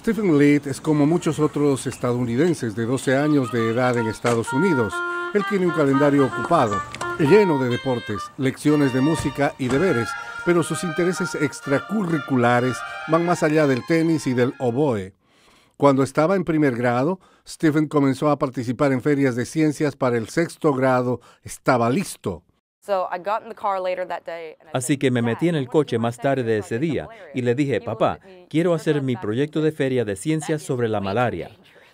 Stephen Leed es como muchos otros estadounidenses de 12 años de edad en Estados Unidos. Él tiene un calendario ocupado, lleno de deportes, lecciones de música y deberes, pero sus intereses extracurriculares van más allá del tenis y del oboe. Cuando estaba en primer grado, Stephen comenzó a participar en ferias de ciencias para el sexto grado. Estaba listo. Así que me metí en el coche más tarde de ese día y le dije, papá, quiero hacer mi proyecto de feria de ciencias sobre la malaria.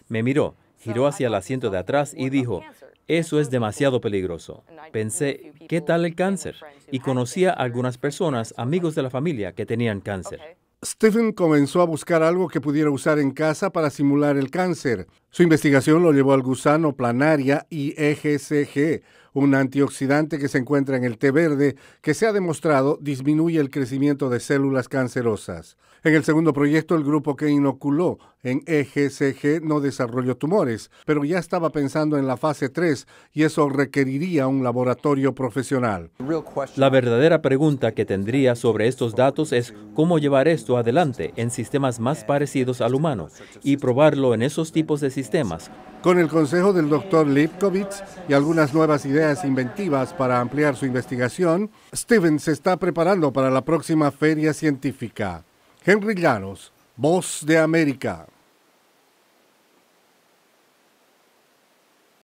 Me miró, giró hacia el asiento de atrás y dijo, eso es demasiado peligroso. Pensé, ¿qué tal el cáncer? Y conocía a algunas personas, amigos de la familia, que tenían cáncer. Stephen comenzó a buscar algo que pudiera usar en casa para simular el cáncer. Su investigación lo llevó al gusano planaria y e un antioxidante que se encuentra en el té verde, que se ha demostrado disminuye el crecimiento de células cancerosas. En el segundo proyecto, el grupo que inoculó en EGCG no desarrolló tumores, pero ya estaba pensando en la fase 3 y eso requeriría un laboratorio profesional. La verdadera pregunta que tendría sobre estos datos es cómo llevar esto adelante en sistemas más parecidos al humano y probarlo en esos tipos de sistemas con el consejo del doctor Lipkovitz y algunas nuevas ideas inventivas para ampliar su investigación, Stevens se está preparando para la próxima feria científica. Henry Llanos, Voz de América.